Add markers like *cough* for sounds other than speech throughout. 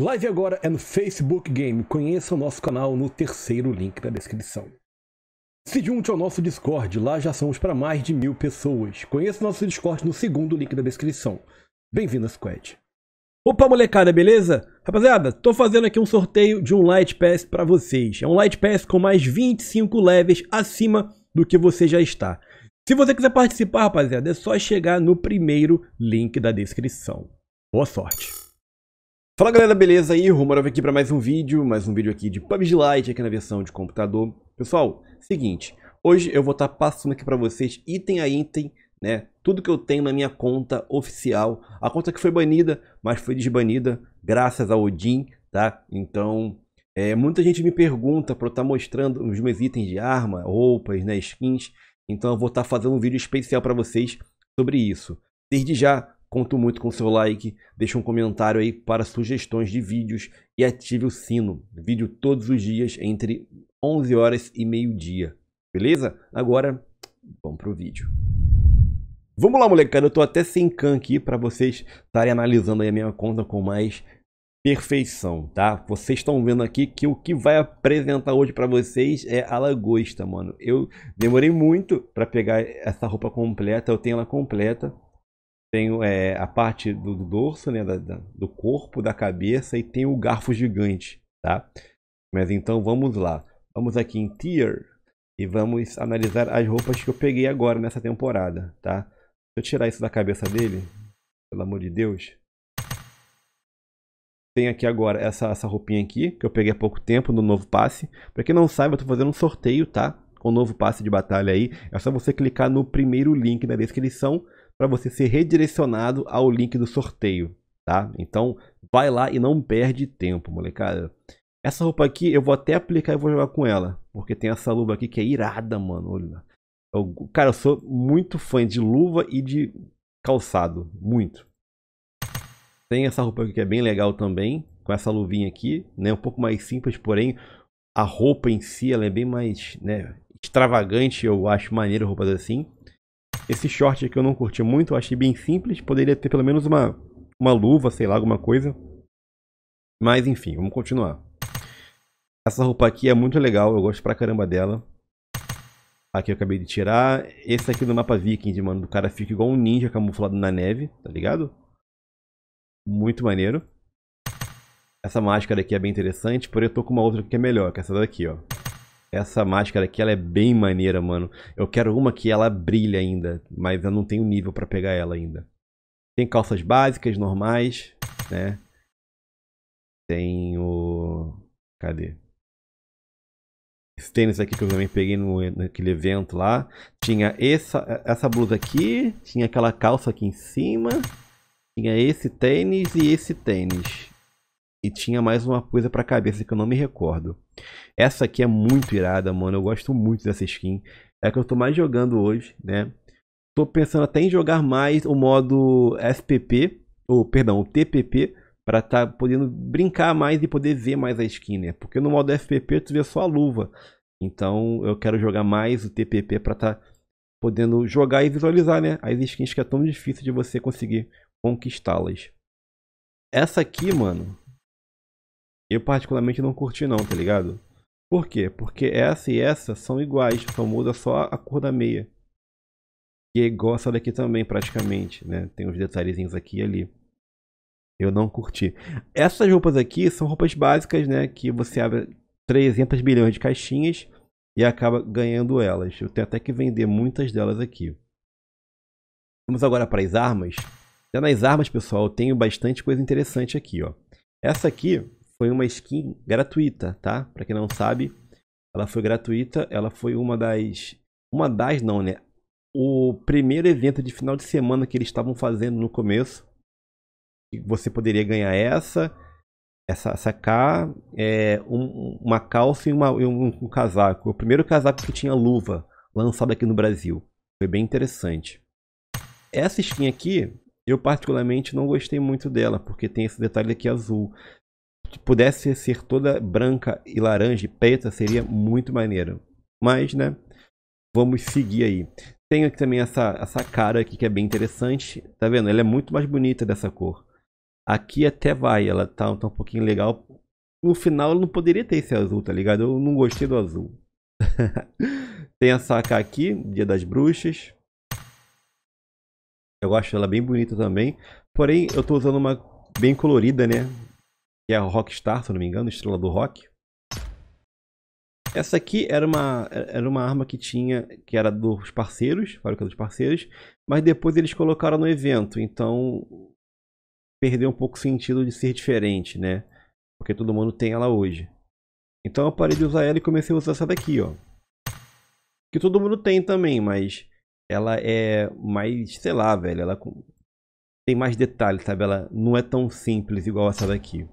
Live agora é no Facebook Game. Conheça o nosso canal no terceiro link da descrição. Se junte ao nosso Discord, lá já somos para mais de mil pessoas. Conheça o nosso Discord no segundo link da descrição. Bem-vindo à Squad. Opa, molecada, beleza? Rapaziada, tô fazendo aqui um sorteio de um Light Pass para vocês. É um Light Pass com mais 25 levels acima do que você já está. Se você quiser participar, rapaziada, é só chegar no primeiro link da descrição. Boa sorte! Fala galera, beleza? aí Romorov aqui para mais um vídeo, mais um vídeo aqui de PUBG Lite, aqui na versão de computador. Pessoal, seguinte, hoje eu vou estar tá passando aqui para vocês item a item, né, tudo que eu tenho na minha conta oficial, a conta que foi banida, mas foi desbanida graças ao Odin, tá? Então, é, muita gente me pergunta para eu estar tá mostrando os meus itens de arma, roupas, né, skins, então eu vou estar tá fazendo um vídeo especial para vocês sobre isso. Desde já, Conto muito com seu like, deixe um comentário aí para sugestões de vídeos e ative o sino. Vídeo todos os dias entre 11 horas e meio-dia. Beleza? Agora, vamos pro vídeo. Vamos lá, molecada. Eu tô até sem can aqui para vocês estarem analisando aí a minha conta com mais perfeição, tá? Vocês estão vendo aqui que o que vai apresentar hoje para vocês é a lagosta, mano. Eu demorei muito para pegar essa roupa completa, eu tenho ela completa tem é, a parte do, do dorso, né, da, da, do corpo, da cabeça e tem o garfo gigante, tá? Mas então vamos lá. Vamos aqui em tier e vamos analisar as roupas que eu peguei agora nessa temporada, tá? Deixa eu tirar isso da cabeça dele, pelo amor de Deus. Tem aqui agora essa, essa roupinha aqui, que eu peguei há pouco tempo no novo passe. Pra quem não sabe, eu tô fazendo um sorteio, tá? Com o novo passe de batalha aí. É só você clicar no primeiro link na descrição para você ser redirecionado ao link do sorteio, tá? Então, vai lá e não perde tempo, molecada. Essa roupa aqui eu vou até aplicar e vou jogar com ela, porque tem essa luva aqui que é irada, mano. Olha. Eu, cara, eu sou muito fã de luva e de calçado, muito. Tem essa roupa aqui que é bem legal também, com essa luvinha aqui, né? Um pouco mais simples, porém a roupa em si ela é bem mais, né, extravagante, eu acho maneiro roupas assim. Esse short aqui eu não curti muito, achei bem simples. Poderia ter pelo menos uma, uma luva, sei lá, alguma coisa. Mas enfim, vamos continuar. Essa roupa aqui é muito legal, eu gosto pra caramba dela. Aqui eu acabei de tirar. Esse aqui do mapa Viking, mano, do cara fica igual um ninja camuflado na neve, tá ligado? Muito maneiro. Essa máscara aqui é bem interessante, porém eu tô com uma outra que é melhor, que é essa daqui, ó. Essa máscara aqui, ela é bem maneira, mano. Eu quero uma que ela brilha ainda, mas eu não tenho nível para pegar ela ainda. Tem calças básicas, normais, né? Tem o... Cadê? Esse tênis aqui que eu também peguei no, naquele evento lá. Tinha essa, essa blusa aqui, tinha aquela calça aqui em cima. Tinha esse tênis e esse tênis. E tinha mais uma coisa pra cabeça que eu não me recordo. Essa aqui é muito irada, mano. Eu gosto muito dessa skin. É a que eu tô mais jogando hoje, né? Tô pensando até em jogar mais o modo SPP, ou perdão, o TPP, para tá podendo brincar mais e poder ver mais a skin, né? Porque no modo FPP tu vê só a luva. Então eu quero jogar mais o TPP para tá podendo jogar e visualizar, né? As skins que é tão difícil de você conseguir conquistá-las. Essa aqui, mano, eu particularmente não curti não, tá ligado? Por quê? Porque essa e essa são iguais, só muda só a cor da meia. E é igual essa daqui também, praticamente, né? Tem uns detalhezinhos aqui e ali. Eu não curti. Essas roupas aqui são roupas básicas, né? Que você abre 300 bilhões de caixinhas e acaba ganhando elas. Eu tenho até que vender muitas delas aqui. Vamos agora para as armas. Já nas armas, pessoal, eu tenho bastante coisa interessante aqui, ó. Essa aqui foi uma skin gratuita, tá? Para quem não sabe, ela foi gratuita, ela foi uma das uma das não, né? O primeiro evento de final de semana que eles estavam fazendo no começo, você poderia ganhar essa, essa, essa K, é, um, uma calça e, uma, um, um casaco. O primeiro casaco que tinha luva, lançado aqui no Brasil. Foi bem interessante. Essa skin aqui, eu particularmente não gostei muito dela, porque tem esse detalhe aqui azul pudesse ser toda branca e laranja e preta, seria muito maneiro. Mas, né? Vamos seguir aí. Tem aqui também essa, essa cara aqui que é bem interessante. Tá vendo? Ela é muito mais bonita dessa cor. Aqui até vai, ela tá, tá um pouquinho legal. No final ela não poderia ter esse azul, tá ligado? Eu não gostei do azul. *laughs* Tem essa cara aqui, Dia das Bruxas. Eu acho ela bem bonita também. Porém, eu tô usando uma bem colorida, né? que é a Rockstar, se não me engano, estrela do rock. Essa aqui era uma, era uma arma que tinha, que era dos parceiros, fábrica dos parceiros, mas depois eles colocaram no evento, então perdeu um pouco o sentido de ser diferente, né? Porque todo mundo tem ela hoje. Então eu parei de usar ela e comecei a usar essa daqui, ó. Que todo mundo tem também, mas ela é mais, sei lá, velho, ela tem mais detalhes, sabe? Ela não é tão simples igual essa daqui.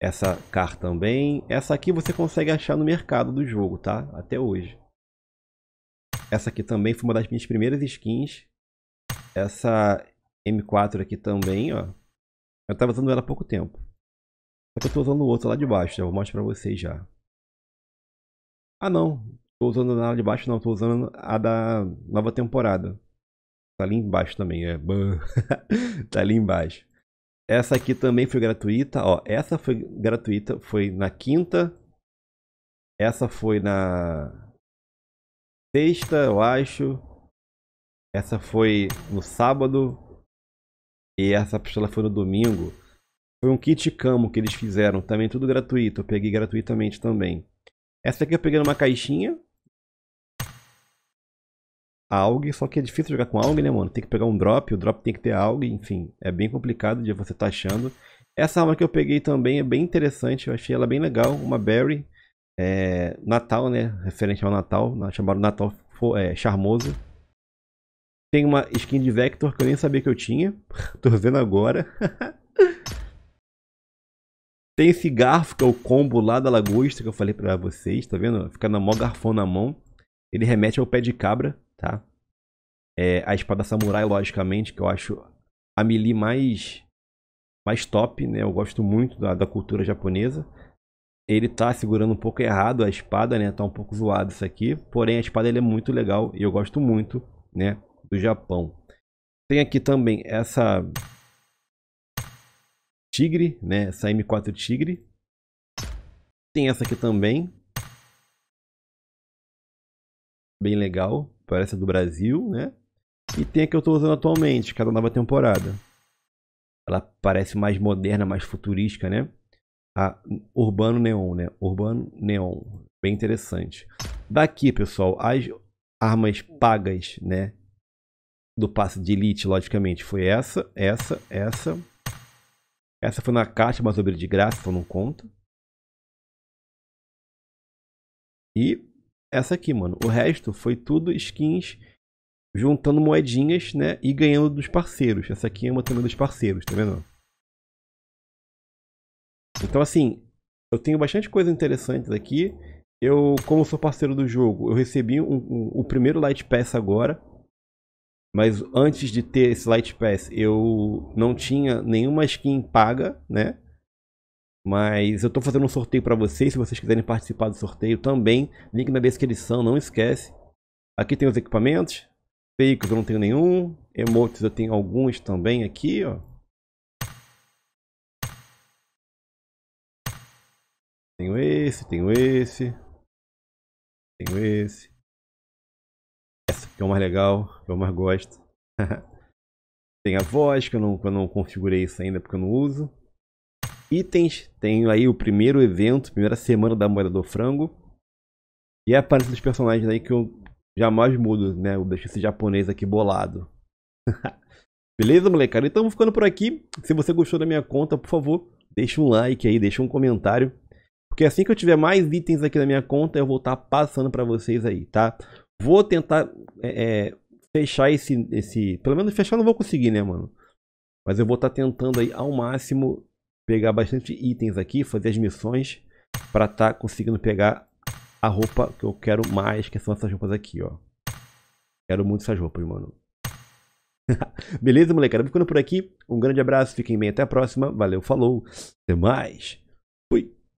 Essa carta também. Essa aqui você consegue achar no mercado do jogo, tá? Até hoje. Essa aqui também foi uma das minhas primeiras skins. Essa M4 aqui também, ó. Eu tava usando ela há pouco tempo. Só que eu tô usando o outro lá de baixo, já né? vou mostrar pra vocês já. Ah não, tô usando a de baixo não, tô usando a da nova temporada. Tá ali embaixo também, é. *laughs* tá ali embaixo. Essa aqui também foi gratuita, ó. Essa foi gratuita, foi na quinta. Essa foi na sexta, eu acho. Essa foi no sábado. E essa pistola foi no domingo. Foi um kit camo que eles fizeram, também tudo gratuito. Eu peguei gratuitamente também. Essa aqui eu peguei numa caixinha. AUG, só que é difícil jogar com AUG, né, mano? Tem que pegar um drop, o drop tem que ter AUG, enfim, é bem complicado de você tá achando. Essa arma que eu peguei também é bem interessante, eu achei ela bem legal, uma Berry, é, Natal, né, referente ao Natal, chamado Natal é, Charmoso. Tem uma skin de Vector que eu nem sabia que eu tinha, *laughs* tô vendo agora. *laughs* Tem esse garfo, que é o combo lá da lagosta que eu falei pra vocês, tá vendo? Fica na mó garfão na mão. Ele remete ao pé de cabra tá? É, a espada samurai, logicamente, que eu acho a melee mais, mais top, né? Eu gosto muito da, da cultura japonesa. Ele tá segurando um pouco errado a espada, né? Tá um pouco zoado isso aqui. Porém, a espada ele é muito legal e eu gosto muito, né? Do Japão. Tem aqui também essa Tigre, né? Essa M4 Tigre. Tem essa aqui também. Bem legal parece do Brasil, né? E tem a que eu estou usando atualmente, cada é nova temporada. Ela parece mais moderna, mais futurística, né? A Urbano Neon, né? Urbano Neon. Bem interessante. Daqui, pessoal, as armas pagas, né? Do passe de Elite, logicamente, foi essa, essa, essa. Essa foi na caixa, mas eu de graça, então não conta. E essa aqui, mano. O resto foi tudo skins juntando moedinhas, né? E ganhando dos parceiros. Essa aqui é uma também dos parceiros, tá vendo? Então, assim, eu tenho bastante coisa interessantes aqui. Eu, como sou parceiro do jogo, eu recebi um, um, o primeiro Light Pass agora. Mas antes de ter esse Light Pass, eu não tinha nenhuma skin paga, né? Mas eu estou fazendo um sorteio para vocês, se vocês quiserem participar do sorteio também, link na descrição, não esquece. Aqui tem os equipamentos, veículos eu não tenho nenhum, emotes eu tenho alguns também aqui, ó. Tenho esse, tenho esse. Tenho esse. Essa que é o mais legal, que eu mais gosto. *laughs* tem a voz, que eu não, que eu não configurei isso ainda porque eu não uso itens. Tem aí o primeiro evento, primeira semana da Moeda do Frango. E é a aparência dos personagens aí que eu jamais mudo, né? Eu deixo esse japonês aqui bolado. *laughs* Beleza, molecada? Então vou ficando por aqui. Se você gostou da minha conta, por favor, deixa um like aí, deixa um comentário. Porque assim que eu tiver mais itens aqui na minha conta, eu vou estar tá passando para vocês aí, tá? Vou tentar é, é, fechar esse, esse... Pelo menos fechar eu não vou conseguir, né, mano? Mas eu vou estar tá tentando aí ao máximo pegar bastante itens aqui, fazer as missões para estar tá conseguindo pegar a roupa que eu quero mais, que são essas roupas aqui, ó. Quero muito essas roupas, mano. *laughs* Beleza, molecada? Ficando por aqui. Um grande abraço, fiquem bem, até a próxima. Valeu, falou. Até mais. Fui.